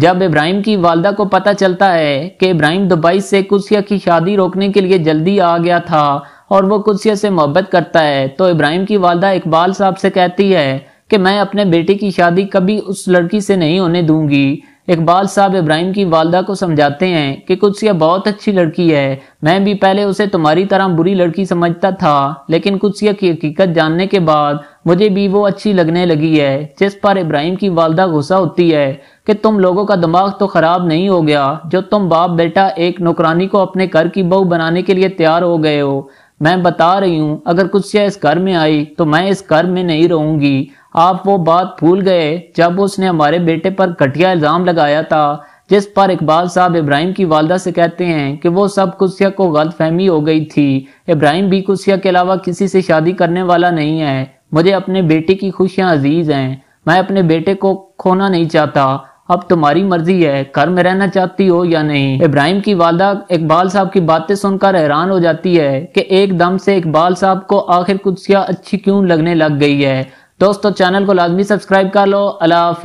जब इब्राहिम की वालदा को पता चलता है कि इब्राहिम दुबई से कुसिया की शादी रोकने के लिए जल्दी आ गया था और वो कुसिया से मोहब्बत करता है तो इब्राहिम की वालदा इकबाल साहब से कहती है कि मैं अपने बेटे की शादी कभी उस लड़की से नहीं होने दूंगी इकबाल साहब इब्राहिम की वालदा को समझाते हैं कि कुदसिया बहुत अच्छी लड़की है मैं भी पहले उसे तुम्हारी तरह बुरी लड़की समझता था लेकिन कुदसिया की हकीकत जानने के बाद मुझे भी वो अच्छी लगने लगी है जिस पर इब्राहिम की वालदा गुस्सा होती है कि तुम लोगों का दिमाग तो खराब नहीं हो गया जो तुम बाप बेटा एक नौकरानी को अपने घर की बहू बनाने के लिए तैयार हो गए हो मैं बता रही हूँ अगर कुत्सिया इस घर में आई तो मैं इस घर में नहीं रहूंगी आप वो बात भूल गए जब उसने हमारे बेटे पर घटिया इल्ज़ाम लगाया था जिस पर इकबाल साहब इब्राहिम की वालदा से कहते हैं कि वो सब कुसिया को गलत फहमी हो गई थी इब्राहिम भी कुसिया के अलावा किसी से शादी करने वाला नहीं है मुझे अपने बेटे की खुशियां अजीज हैं मैं अपने बेटे को खोना नहीं चाहता अब तुम्हारी मर्जी है घर में रहना चाहती हो या नहीं इब्राहिम की वालदा इकबाल साहब की बातें सुनकर हैरान हो जाती है कि एकदम से इकबाल साहब को आखिर कुछ अच्छी क्यों लगने लग गई है दोस्तों चैनल को लाजमी सब्सक्राइब कर लो अला